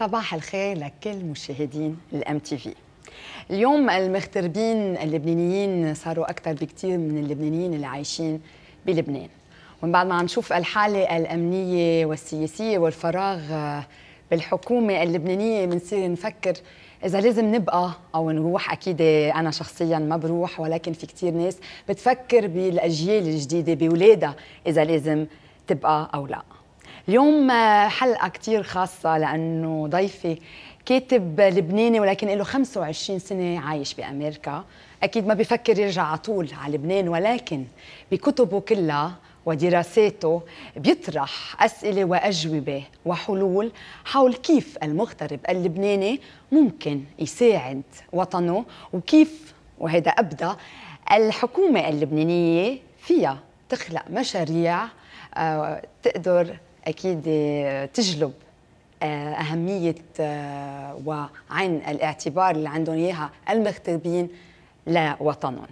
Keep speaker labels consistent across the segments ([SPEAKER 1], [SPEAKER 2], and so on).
[SPEAKER 1] صباح الخير لكل مشاهدين الام تي في اليوم المغتربين اللبنانيين صاروا اكثر بكثير من اللبنانيين اللي عايشين بلبنان ومن بعد ما عم نشوف الحاله الامنيه والسياسيه والفراغ آه، بالحكومه اللبنانيه بنصير نفكر اذا لازم نبقى او نروح اكيد انا شخصيا ما بروح ولكن في كثير ناس بتفكر بالاجيال الجديده باولادها اذا لازم تبقى او لا اليوم حلقة كتير خاصة لأنه ضيفي كاتب لبناني ولكن له 25 سنة عايش بأمريكا أكيد ما بيفكر يرجع على طول على لبنان ولكن بكتبه كلها ودراساته بيطرح أسئلة وأجوبة وحلول حول كيف المغترب اللبناني ممكن يساعد وطنه وكيف وهذا أبدى الحكومة اللبنانية فيها تخلق مشاريع آه، تقدر اكيد آه، تجلب آه، اهميه آه، وعين الاعتبار اللي عندهم اياها المغتربين لوطنهم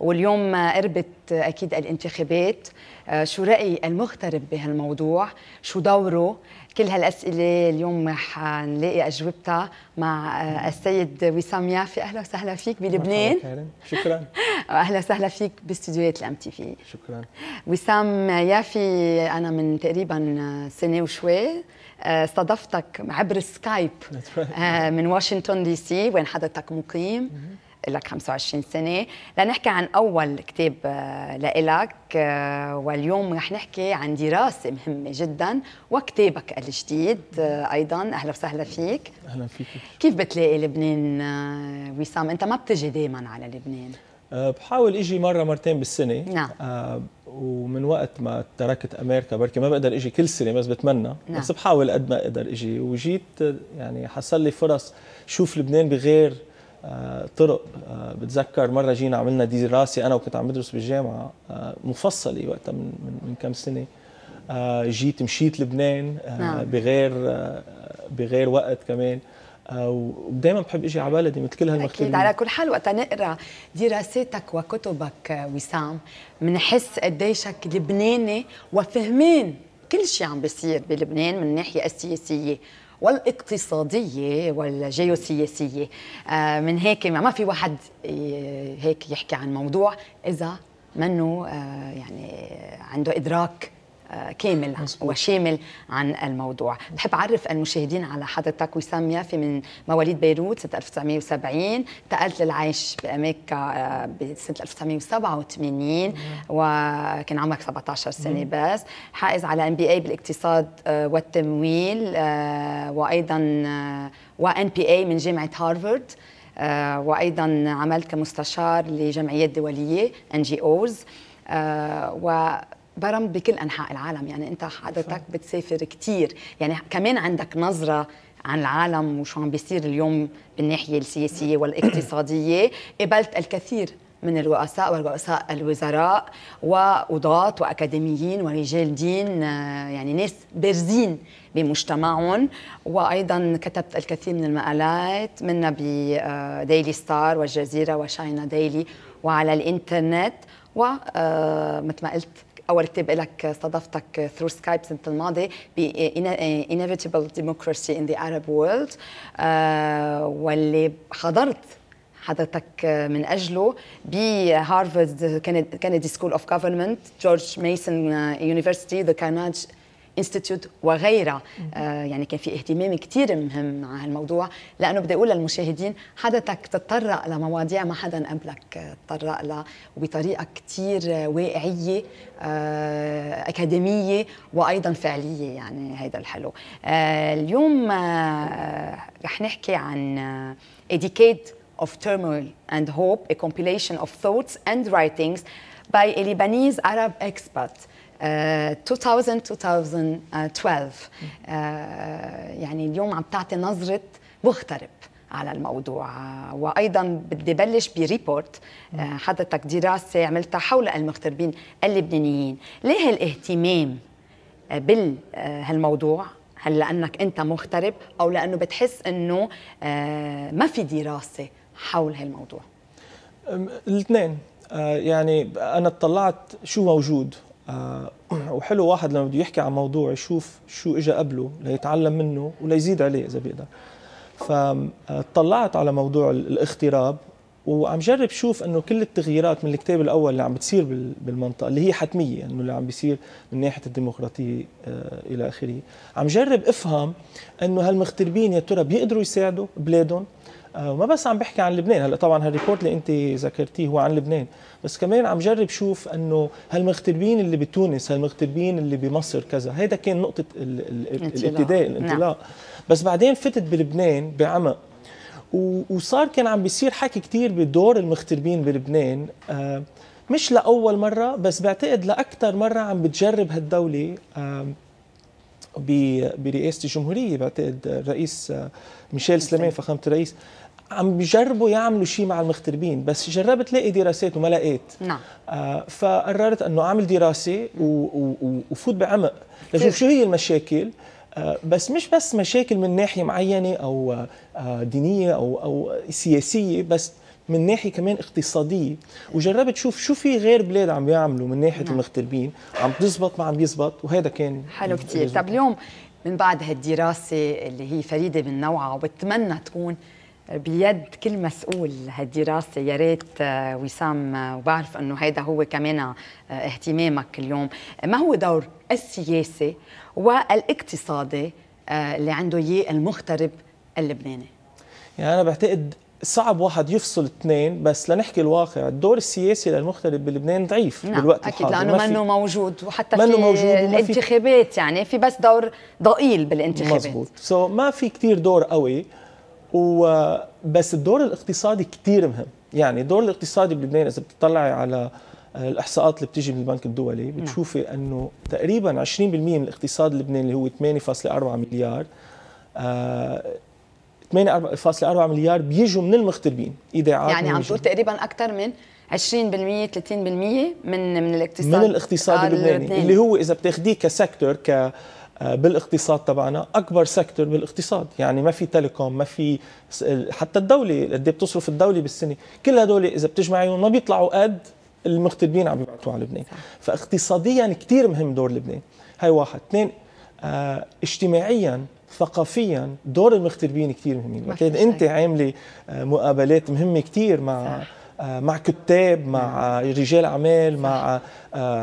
[SPEAKER 1] واليوم قربت أكيد الانتخابات آه، شو رأي المغترب بهالموضوع شو دوره كل هالأسئلة اليوم حنلاقي أجوبتها مع آه، السيد وسام يافي أهلا وسهلا فيك بلبنان شكرا أهلا وسهلا فيك باستديوهات الأم تي في شكرا وسام يافي أنا من تقريبا سنة وشوي آه، استضفتك عبر سكايب من واشنطن دي سي وين حضرتك مقيم لك 25 سنه لنحكي عن اول كتاب آه، لإلك آه، واليوم رح نحكي عن دراسه مهمه جدا وكتابك الجديد آه، ايضا اهلا وسهلا فيك اهلا فيك كيف بتلاقي لبنان وسام انت ما بتجي دائما على لبنان
[SPEAKER 2] بحاول اجي مره مرتين بالسنه نعم آه ومن وقت ما تركت امريكا بركي ما بقدر اجي كل سنه بس بتمنى نعم. بس بحاول قد ما اقدر اجي وجيت يعني حصل لي فرص شوف لبنان بغير آه، طرق آه، بتذكر مره جينا عملنا دراسه انا وكنت عم بدرس بالجامعه آه، مفصله وقتها من من كم سنه جيت مشيت لبنان نعم. بغير بغير وقت كمان ودائما بحب اجي على بلدي مثل كل هالمكتوبين اكيد على
[SPEAKER 1] كل حال وقت نقرا دراساتك وكتبك وسام بنحس قديشك لبناني وفهمين كل شيء عم بيصير بلبنان من الناحيه السياسيه والاقتصادية والجيوسياسية آه، من هيك ما في واحد آه، هيك يحكي عن موضوع إذا منه آه، يعني عنده إدراك كامل وشامل عن الموضوع بحب أعرف المشاهدين على حضرتك وسام يافي من مواليد بيروت سنة 1970 انتقلت للعيش بأمريكا آه، بسنة 1987 وكان عمرك 17 سنة بس حائز على ام بي اي بالاقتصاد آه، والتمويل آه، وأيضا وان بي اي من جامعة هارفارد وايضا عملت كمستشار لجمعيات دوليه ان جي اوز آه برم بكل انحاء العالم يعني انت حضرتك بتسافر كثير يعني كمان عندك نظره عن العالم وشو عم بيصير اليوم بالناحيه السياسيه والاقتصاديه قبلت الكثير من الرؤساء ورؤساء الوزراء وقضاة وأكاديميين ورجال دين يعني ناس بارزين بمجتمعهم وأيضا كتبت الكثير من المقالات منها بديلي ستار آه، والجزيرة وشاينا ديلي وعلى الإنترنت ومثل آه، ما قلت اول كتاب لك استضفتك ثرو سكايب السنه الماضيه ب Inevitable ديموكراسي ان ذا Arab وورلد آه، واللي حضرت حضرتك من اجله بهارفارد كندي سكول اوف جورج ميسون يونيفرستي ذا كارناج انستيتيوت وغيرها آه، يعني كان في اهتمام كثير مهم مع هالموضوع لانه بدي اقول للمشاهدين حضرتك تتطرق لمواضيع ما حدا قبلك تطرق لها وبطريقه كثير واقعيه آه، اكاديميه وايضا فعليه يعني هذا الحلو آه، اليوم رح نحكي عن educate of turmoil and hope, a compilation of thoughts and writings by a Lebanese Arab expat. 2000 آه، 2012 آه، يعني اليوم عم تعطي نظره مغترب على الموضوع وايضا بدي بلش بريبورت آه، حضرتك دراسه عملتها حول المغتربين اللبنانيين ليه الاهتمام بالموضوع هل لانك انت مغترب او لانه بتحس انه ما في دراسه حول هالموضوع
[SPEAKER 2] الاثنين يعني انا اطلعت شو موجود آه، وحلو واحد لما بده يحكي عن موضوع يشوف شو اجى قبله ليتعلم منه وليزيد عليه اذا بيقدر فطلعت آه، على موضوع الاغتراب وعم جرب شوف انه كل التغييرات من الكتاب الاول اللي عم بتصير بالمنطقه اللي هي حتميه انه اللي عم بيصير من ناحيه الديمقراطيه آه، الى اخره عم جرب افهم انه هالمغتربين يا ترى بيقدروا يساعدوا بلادهم وما آه، بس عم بحكي عن لبنان هلا طبعا هالريبورت اللي انت ذكرتيه هو عن لبنان بس كمان عم جرب شوف انه هالمغتربين اللي بتونس هالمغتربين اللي بمصر كذا هيدا كان نقطه ال ال الابتداء نعم. الانطلاق نعم. بس بعدين فتت بلبنان بعمق وصار كان عم بيصير حكي كتير بدور المغتربين بلبنان آه، مش لأول مرة بس بعتقد لأكثر مرة عم بتجرب هالدولة برئاسة الجمهورية بعتقد الرئيس آه، ميشيل سليمان فخامة الرئيس عم بجربوا يعملوا شيء مع المغتربين بس جربت لاقي دراسات وما لقيت نعم آه فقررت انه اعمل دراسه وفوت بعمق لشوف شو هي المشاكل آه بس مش بس مشاكل من ناحيه معينه او آه دينيه او او سياسيه بس من ناحيه كمان اقتصاديه وجربت شوف شو في غير بلاد عم بيعملوا من ناحيه نعم. المغتربين عم بيزبط ما عم بيزبط وهذا كان حلو كثير طب
[SPEAKER 1] اليوم من بعد هالدراسه اللي هي فريده من نوعها وبتمنى تكون بيد كل مسؤول هالدراسة يا ريت آه، وسام آه، وبعرف انه هذا هو كمان آه، اهتمامك اليوم ما هو دور السياسي والاقتصادي اللي عنده اياه المغترب اللبناني
[SPEAKER 2] يعني انا بعتقد صعب واحد يفصل اثنين بس لنحكي الواقع الدور السياسي للمغترب بلبنان ضعيف نعم بالوقت أكيد الحاضر لانه منه
[SPEAKER 1] موجود وحتى منه في موجود الانتخابات يعني في بس دور ضئيل بالانتخابات مزبوط
[SPEAKER 2] سو so ما في كثير دور قوي وبس الدور الاقتصادي كثير مهم يعني الدور الاقتصادي بلبنان اذا بتطلعي على الاحصاءات اللي بتيجي من البنك الدولي نعم. بتشوفي انه تقريبا 20% من الاقتصاد اللبناني اللي هو 8.4 مليار 8.4 آه، مليار بيجوا من المغتربين ايداعات يعني عم تقول
[SPEAKER 1] تقريبا اكثر من 20% 30% من من الاقتصاد من الاقتصاد آه، اللبناني اللي هو
[SPEAKER 2] اذا بتاخذيه كسكتور ك آه، بالاقتصاد تبعنا اكبر سيكتور بالاقتصاد يعني ما في تيليكوم ما في حتى الدوله قد إيه بتصرف الدوله بالسنه كل هدول اذا بتجمعيهم ما بيطلعوا قد المغتربين عم يبعثوا على لبنان فاقتصاديا كثير مهم دور لبنان هاي واحد اثنين اه اجتماعيا ثقافيا دور المغتربين كثير مهمين كان انت عامله آه، مقابلات مهمه كثير مع آه، مع كتاب مع نعم. رجال اعمال مع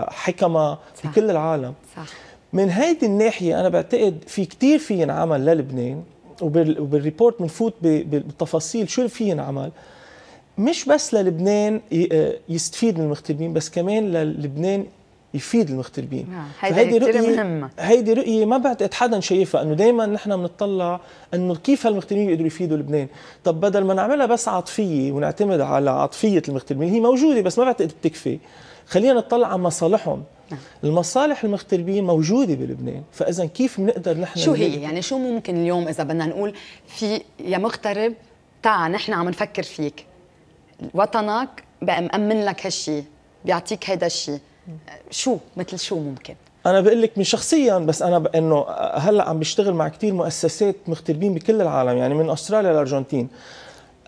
[SPEAKER 2] حكمه في كل العالم صح. من هيدي الناحية أنا بعتقد في كتير في ينعمل للبنان وبالريبورت بنفوت بالتفاصيل شو في ينعمل مش بس للبنان آه، يستفيد من المغتربين بس كمان للبنان يفيد المغتربين
[SPEAKER 1] نعم. هيدي رؤية مهمة
[SPEAKER 2] هيدي رؤية ما بعتقد حدا شايفها انه دائما نحن بنطلع انه كيف هالمغتربين بيقدروا يفيدوا لبنان طب بدل ما نعملها بس عاطفية ونعتمد على عاطفية المغتربين هي موجودة بس ما بعتقد بتكفي خلينا نطلع على مصالحهم المصالح المغتربيه موجوده بلبنان فاذا كيف بنقدر نحن شو هي
[SPEAKER 1] يعني شو ممكن اليوم اذا بدنا نقول في يا مغترب تعا نحن عم نفكر فيك وطنك بقى مأمن لك هالشي بيعطيك هيدا الشيء شو مثل شو ممكن
[SPEAKER 2] انا بقول لك من شخصيا بس انا انه هلا عم بشتغل مع كثير مؤسسات مغتربين بكل العالم يعني من استراليا للارجنتين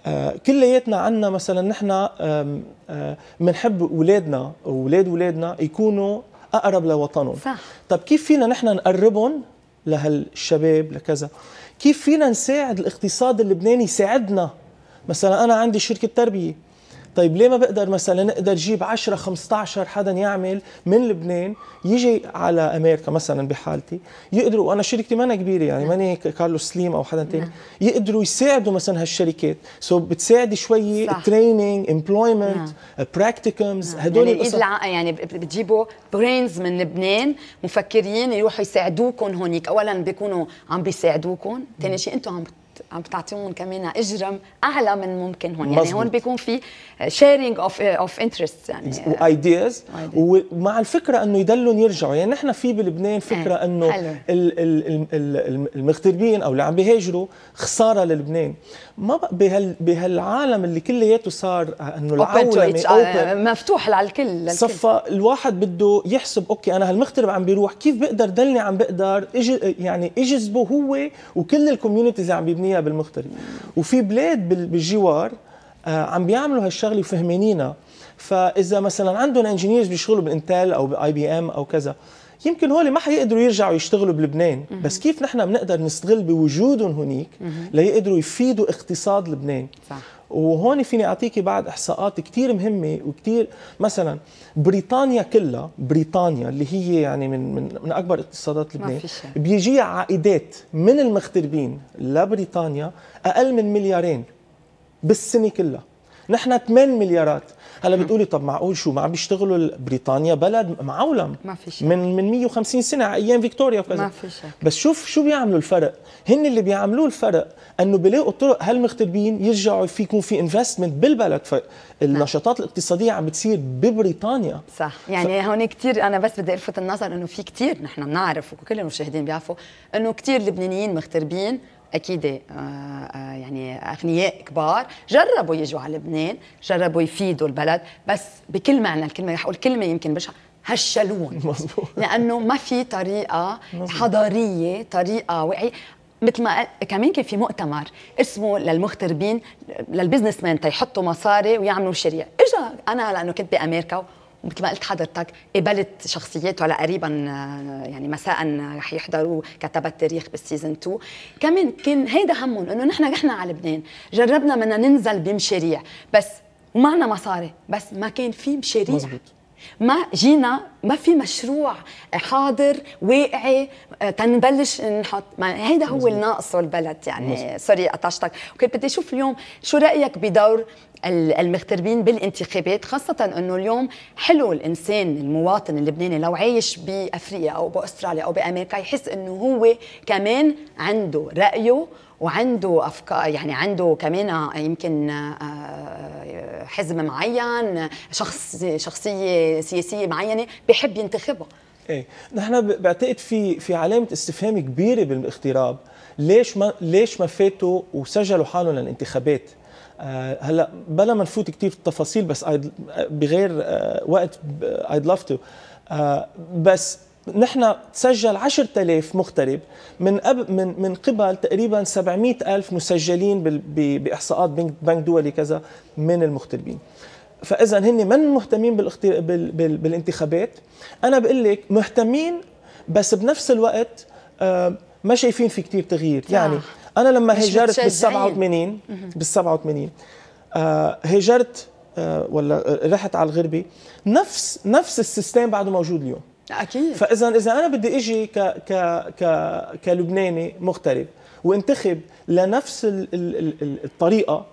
[SPEAKER 2] آه، كلياتنا عنا مثلا نحن بنحب آه، اولادنا واولاد اولادنا يكونوا اقرب لوطنهم صح طب كيف فينا نحن نقربهم لهالشباب لكذا كيف فينا نساعد الاقتصاد اللبناني يساعدنا مثلا انا عندي شركه تربيه طيب ليه ما بقدر مثلا نقدر جيب 10 15 حدا يعمل من لبنان يجي على امريكا مثلا بحالتي يقدروا وانا شركتي مانا كبيره يعني ماني نعم. كارلوس سليم او حدا ثاني نعم. يقدروا يساعدوا مثلا هالشركات سو so بتساعدي شوي تريننج امبلويمنت براكتيكمز هدول يعني الايد
[SPEAKER 1] يعني بتجيبوا برينز من لبنان مفكرين يروحوا يساعدوكم هونيك اولا بيكونوا عم بيساعدوكم ثاني نعم. شيء انتم عم عم بتعطيهم كمان اجرم اعلى من ممكن هون مزبوط. يعني هون بيكون في شيرنج اوف اوف انترست يعني
[SPEAKER 2] وايدياز ومع الفكره انه يدلهم يرجعوا يعني نحن في بلبنان فكره آه. انه المغتربين او اللي عم بيهاجروا خساره للبنان ما بهال بهالعالم اللي كلياته صار آه، انه العالم يعني
[SPEAKER 1] مفتوح على الكل صفى
[SPEAKER 2] الواحد بده يحسب اوكي انا هالمغترب عم بيروح كيف بقدر دلني عم بقدر اجي يعني اجذبه هو وكل الكوميونتيز اللي عم بيبنيها بالمغترب وفي بلاد بالجوار آه، عم بيعملوا هالشغله وفهمانينها فاذا مثلا عندهم انجينيرز بيشتغلوا بالانتل او باي بي ام او كذا يمكن هول ما حيقدروا يرجعوا يشتغلوا بلبنان بس كيف نحن بنقدر نستغل بوجودهم هنيك ليقدروا يفيدوا اقتصاد لبنان صح. وهون فيني اعطيكي بعض احصاءات كثير مهمه وكثير مثلا بريطانيا كلها بريطانيا اللي هي يعني من من, من اكبر اقتصادات لبنان بيجي عائدات من المغتربين لبريطانيا اقل من مليارين بالسنه كلها نحن 8 مليارات هلا بتقولي طب معقول شو ما عم بيشتغلوا بريطانيا بلد معولم ما في شيء من من 150 سنه على ايام فيكتوريا وكذا ما في شيء بس شوف شو بيعملوا الفرق هن اللي بيعملوه الفرق انه بيلاقوا طرق هالمغتربين يرجعوا في يكون في انفستمنت بالبلد فالنشاطات الاقتصاديه عم بتصير ببريطانيا صح يعني
[SPEAKER 1] ف... هون كثير انا بس بدي الفت النظر انه في كثير نحن بنعرف وكل المشاهدين بيعرفوا انه كثير لبنانيين مغتربين اكيد آه، آه، يعني اغنياء كبار جربوا يجوا على لبنان جربوا يفيدوا البلد بس بكل معنى الكلمه رح اقول كلمه يمكن بشع هشلون مزبوط. لانه ما في طريقه مزبوط. حضاريه طريقه وعي مثل ما كمان كان في مؤتمر اسمه للمغتربين للبزنس مان تيحطوا مصاري ويعملوا مشاريع اجا انا لانه كنت بامريكا ومثل ما قلت حضرتك قبلت شخصياته هلا قريبا آه، يعني مساء آه، رح يحضروا كتبت تاريخ بالسيزون 2 كمان كان هيدا همهم انه نحن رحنا على لبنان جربنا بدنا ننزل بمشاريع بس ومعنا مصاري بس ما كان في مشاريع مزبوط. ما جينا ما في مشروع حاضر واقعي آه، تنبلش نحط ما هيدا هو الناقص البلد يعني مزبوط. سوري قطعتك وكنت بدي اشوف اليوم شو رايك بدور المغتربين بالانتخابات خاصة أنه اليوم حلو الإنسان المواطن اللبناني لو عايش بأفريقيا أو بأستراليا أو بأمريكا يحس أنه هو كمان عنده رأيه وعنده افكار يعني عنده كمان آه، يمكن آه، آه، حزب معين شخص شخصيه سياسيه معينه بحب ينتخبها
[SPEAKER 2] ايه نحن بعتقد في في علامه استفهام كبيره بالاغتراب ليش ما ليش ما فاتوا وسجلوا حالهم للانتخابات آه، هلا بلا ما نفوت كثير في التفاصيل بس بغير آه، وقت آه، I'd love to بس نحن تسجل 10000 مغترب من قبل من من قبل تقريبا 700000 مسجلين باحصاءات بنك دولي كذا من المغتربين فاذا هن من مهتمين بالانتخابات انا بقول لك مهتمين بس بنفس الوقت ما شايفين في كتير تغيير يعني انا لما هجرت بال 87 بال 87 هاجرت هجرت آه، ولا آه، رحت على الغربه نفس نفس السيستم بعده موجود اليوم اكيد فاذا اذا انا بدي اجي ك ك ك كلبناني مغترب وانتخب لنفس الطريقه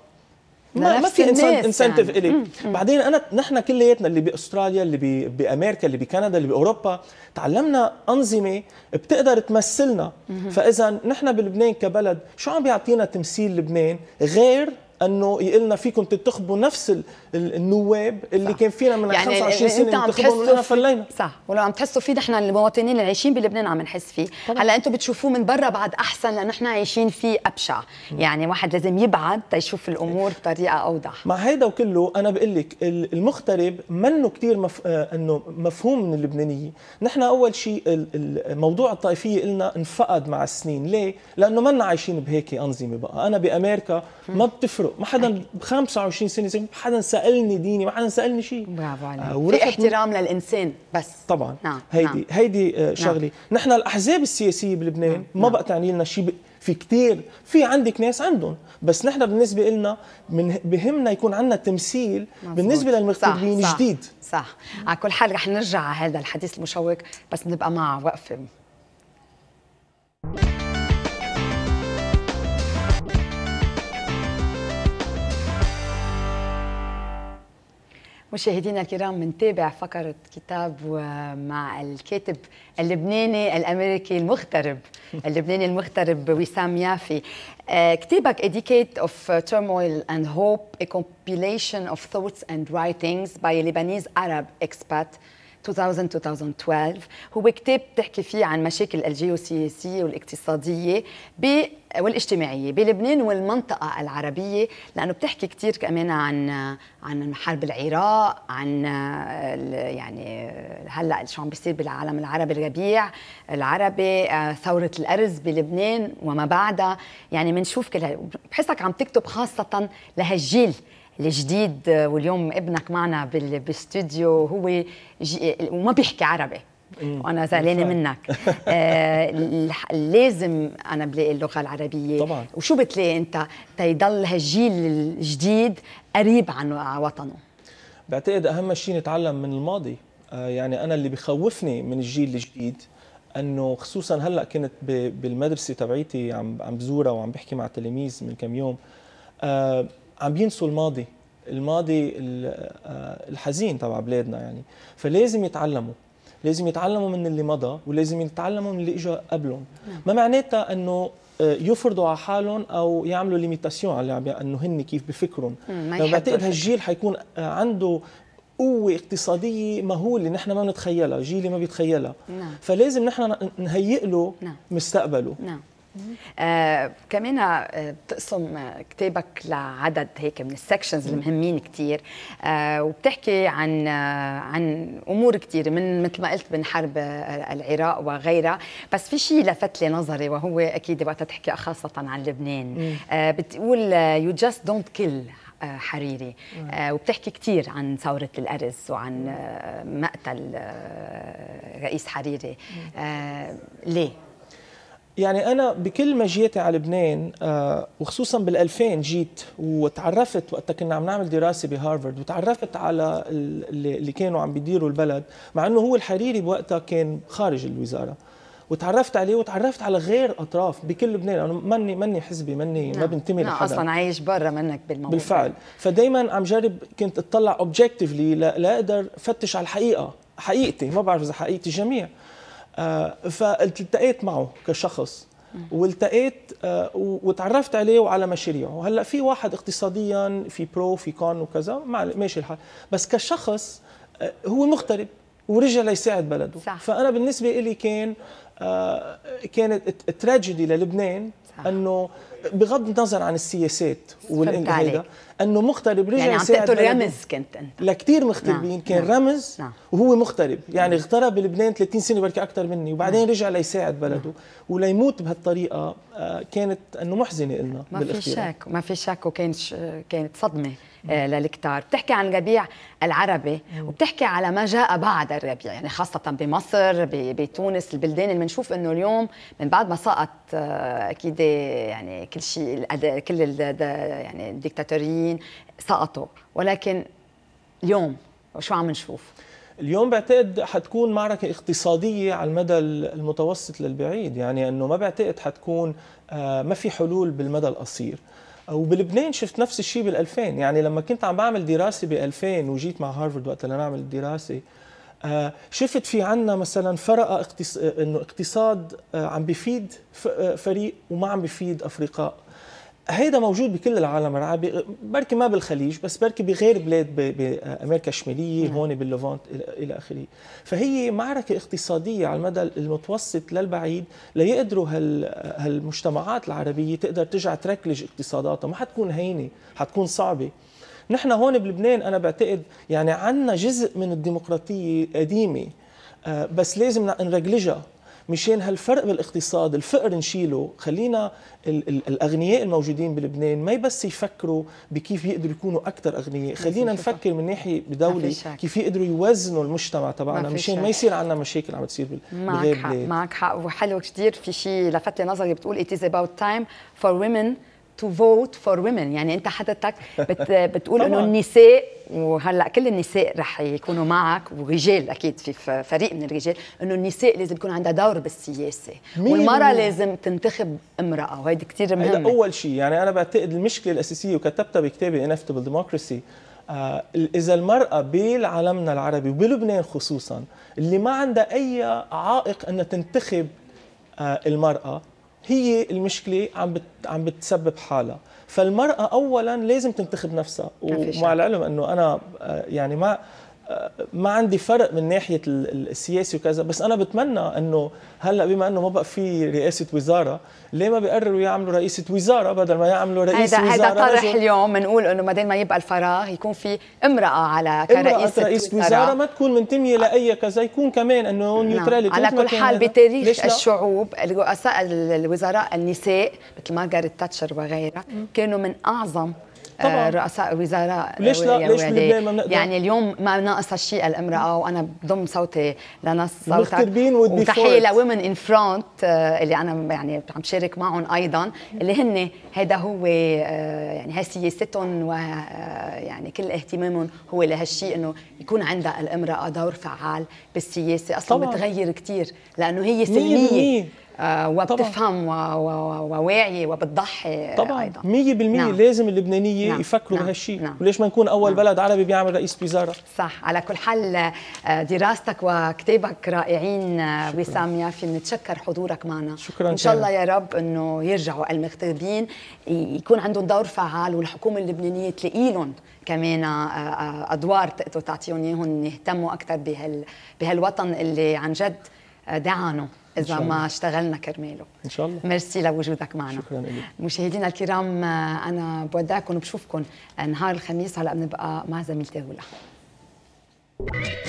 [SPEAKER 2] ما, ما في انسان انسنتيف يعني. الي بعدين انا نحن كلياتنا اللي باستراليا اللي بامريكا اللي بكندا اللي باوروبا تعلمنا انظمه بتقدر تمثلنا فاذا نحن بلبنان كبلد شو عم بيعطينا تمثيل لبنان غير انه يقلنا فيكم تنتخبوا نفس النواب اللي صح. كان فينا من يعني 25 سنه ننتخبهم ونحن
[SPEAKER 1] فلينا صح ولو عم تحسوا فيه نحن المواطنين اللي عايشين بلبنان عم نحس فيه طبعا. هلا انتم بتشوفوه من برا بعد احسن لانه نحن عايشين فيه ابشع م. يعني واحد لازم يبعد تيشوف الامور بطريقه اوضح
[SPEAKER 2] مع هيدا وكله انا بقول لك المغترب منه كثير مف... آه، انه مفهوم من اللبنانيه نحن اول شيء موضوع الطائفيه قلنا انفقد مع السنين ليه لانه منا عايشين بهيك انظمه بقى انا بامريكا ما بتفرق ما حدا ب 25 سنه ما حدا سالني ديني ما حدا
[SPEAKER 1] سالني شيء برافو عليك آه، في احترام للانسان بس طبعا نعم. هيدي نعم.
[SPEAKER 2] هيدي آه، نعم. شغله نعم. نحن الاحزاب السياسيه بلبنان نعم. ما نعم. بقى تعني لنا شيء ب... في كتير في عندك ناس عندهم بس نحن بالنسبه لنا من بهمنا يكون عندنا تمثيل مزبوط. بالنسبه للمغتربين جديد
[SPEAKER 1] صح على كل حال رح نرجع على هذا الحديث المشوق بس نبقى مع وقفه مشاهدينا الكرام بنتابع فقرة كتاب مع الكاتب اللبناني الأمريكي المغترب اللبناني المغترب وسام يافي آه، كتابك A Decade of Turmoil and Hope A Compilation of Thoughts and Writings by a Lebanese Arab Expat 2000-2012 هو كتاب بتحكي فيه عن مشاكل الجيوسياسية والاقتصادية ب والاجتماعية بلبنان والمنطقة العربية لأنه بتحكي كتير كمان عن عن حرب العراق عن يعني هلا شو عم بيصير بالعالم العربي الربيع العربي آه، ثورة الأرز بلبنان وما بعدها يعني بنشوف كل بحسك عم تكتب خاصة لهالجيل الجديد واليوم ابنك معنا بالاستوديو هو وما بيحكي عربي إيه، وانا زعلانه منك آه لازم انا بلاقي اللغه العربيه طبعا وشو بتلاقي انت تيضل هالجيل الجديد قريب عن وطنه
[SPEAKER 2] بعتقد اهم شيء نتعلم من الماضي آه يعني انا اللي بخوفني من الجيل الجديد انه خصوصا هلا كنت بالمدرسه تبعيتي عم عم بزورها وعم بحكي مع تلاميذ من كم يوم آه عم بينسوا الماضي الماضي آه، الحزين تبع بلادنا يعني فلازم يتعلموا لازم يتعلموا من اللي مضى ولازم يتعلموا من اللي اجى قبلهم ما معناتها انه آه، يفرضوا على حالهم او يعملوا ليميتاسيون على انه هن كيف بفكرهم لو بعتقد هالجيل حيكون آه، عنده قوة اقتصادية مهولة نحن ما بنتخيلها، جيلي ما بيتخيلها. نعم. فلازم نحن نهيئ له نعم. مستقبله.
[SPEAKER 1] نعم. آه كمان بتقسم آه، كتابك لعدد هيك من السكشنز المهمين كثير آه وبتحكي عن آه عن امور كثير من مثل ما قلت من حرب آه، العراق وغيرها بس في شيء لفت لي نظري وهو اكيد وقتها تحكي خاصه عن لبنان آه بتقول يو جاست دونت كيل حريري آه وبتحكي كثير عن ثورة الأرز وعن آه، مقتل رئيس حريري آه ليه؟ يعني أنا بكل ما جيتي على لبنان آه،
[SPEAKER 2] وخصوصا بال2000 جيت وتعرفت وقتها كنا عم نعمل دراسة بهارفرد وتعرفت على اللي كانوا عم بيديروا البلد مع أنه هو الحريري بوقتها كان خارج الوزارة وتعرفت عليه وتعرفت على غير اطراف بكل لبنان انا ماني ماني حزبي ماني ما نعم. بنتمي لحدا اصلا عايش
[SPEAKER 1] برا منك بالموضوع
[SPEAKER 2] بالفعل فدايما عم جرب كنت اطلع اوبجكتيفلي لاقدر فتش على الحقيقه حقيقتي ما بعرف اذا حقيقه الجميع آه، فالتقيت معه كشخص والتقيت آه، وتعرفت عليه وعلى مشاريعه هلا في واحد اقتصاديا في برو في كون وكذا ماشي الحال بس كشخص آه، هو مغترب ورجع ليساعد بلده صح. فانا بالنسبه لي كان كانت تراجيدي للبنان انه بغض النظر عن السياسات والهيدا انه مغترب رجع يعني عم تقتل رمز كنت انت لكثير مغتربين نعم. كان نعم. رمز نعم. وهو مغترب يعني نعم. اغترب بلبنان 30 سنه بركي اكثر مني وبعدين نعم. رجع ليساعد بلده نعم.
[SPEAKER 1] وليموت بهالطريقه آه، كانت انه محزنه لنا ما في شك ما في شك وكانت كانت صدمه آه، للكتار بتحكي عن ربيع العربي وبتحكي على ما جاء بعد الربيع يعني خاصة بمصر بتونس البلدان اللي بنشوف انه اليوم من بعد ما سقط آه، اكيد يعني كل شيء كل يعني الدكتاتوريين سقطوا ولكن اليوم شو عم نشوف؟
[SPEAKER 2] اليوم بعتقد حتكون معركة اقتصادية على المدى المتوسط للبعيد يعني أنه ما بعتقد حتكون آه، ما في حلول بالمدى القصير وبلبنان شفت نفس الشيء بال 2000 يعني لما كنت عم بعمل دراسه ب 2000 وجيت مع هارفرد وقت لنعمل الدراسه آه، شفت في عنا مثلا فرقه اقتص... انه اقتصاد آه، عم بفيد آه، فريق وما عم بفيد افرقاء هيدا موجود بكل العالم العربي بركي ما بالخليج بس بركي بغير بلاد بامريكا الشماليه نعم. هون باللوفانت الى اخره فهي معركه اقتصاديه على المدى المتوسط للبعيد ليقدروا هال هالمجتمعات العربيه تقدر ترجع تركلج اقتصاداتها ما حتكون هينه حتكون صعبه نحن هون بلبنان انا بعتقد يعني عندنا جزء من الديمقراطيه قديمه آه، بس لازم نرجلجها مشان هالفرق بالاقتصاد الفقر نشيله خلينا ال ال الأغنياء الموجودين بلبنان ما بس يفكروا بكيف يقدروا يكونوا أكثر أغنياء خلينا نفكر من ناحية بدولي كيف يقدروا يوزنوا المجتمع تبعنا مشان ما يصير عندنا مشاكل عم بتصير بغير معك حق
[SPEAKER 1] معك حق وحلو كثير في شيء لفت نظري بتقول it is about time for women تو فوت فور ويمن يعني انت حضرتك بت بتقول انه النساء وهلا كل النساء رح يكونوا معك ورجال اكيد في فريق من الرجال انه النساء لازم يكون عندها دور بالسياسه والمراه لازم تنتخب امراه وهيدي كثير مهمه اول
[SPEAKER 2] شيء يعني انا بعتقد المشكله الاساسيه وكتبتها بكتابي انفتبل آه، ديموكراسي اذا المراه بالعالمنا العربي وبلبنان خصوصا اللي ما عندها اي عائق انها تنتخب آه، المرأة هي المشكله عم بت عم بتسبب حالها فالمراه اولا لازم تنتخب نفسها ومع العلم انه انا آه، يعني ما ما عندي فرق من ناحيه السياسي وكذا بس انا بتمنى انه هلا بما انه ما بقى في رئاسه وزاره ليه ما بيقرروا يعملوا رئيسه وزاره بدل ما يعملوا رئيس هيدا وزاره هذا طرح اليوم
[SPEAKER 1] بنقول انه بدل ما يبقى الفراغ يكون في امراه على كرئيسه رئيس وزاره
[SPEAKER 2] ما تكون منتميه لاي آه. كذا يكون كمان انه نعم. نيوتراليتي على كل حال
[SPEAKER 1] بتاريخ الشعوب رؤساء الوزراء النساء مثل مارغريت تاتشر وغيرها كانوا من اعظم طبعا. آه، رؤساء وزراء آه، ليش لا يعني ليش بلبنان ما بنقدر يعني اليوم ما ناقصها شيء الامراه وانا بضم صوتي لنص صوتك وتحيه لومن ان فرونت اللي انا يعني عم شارك معهم ايضا اللي هن هذا هو آه، يعني هي سياستهم ويعني كل اهتمامهم هو لهالشيء انه يكون عندها الامراه دور فعال بالسياسه اصلا طبعا. بتغير كثير لانه هي سلميه آه، وبتفهم وواعي وبتضحي طبعا
[SPEAKER 2] 100% نعم. لازم اللبنانيه نعم. يفكروا نعم. بهالشيء نعم. وليش ما نكون اول نعم. بلد عربي بيعمل رئيس وزاره
[SPEAKER 1] صح على كل حال آه، دراستك وكتابك رائعين آه، وسام يافي بنتشكر حضورك معنا شكرا ان شاء الله يا رب انه يرجعوا المغتربين يكون عندهم دور فعال والحكومه اللبنانيه تلاقي لهم كمان ادوار تقدروا تعطيهم اياهم يهتموا اكثر بهال بهالوطن اللي عن جد دعانه اذا ما اشتغلنا كرماله ان شاء الله ميرسي لوجودك معنا شكرا لك مشاهدينا الكرام آه، انا بودعكم وبشوفكم آه، نهار الخميس هلا بنبقى مع زميلتي هولا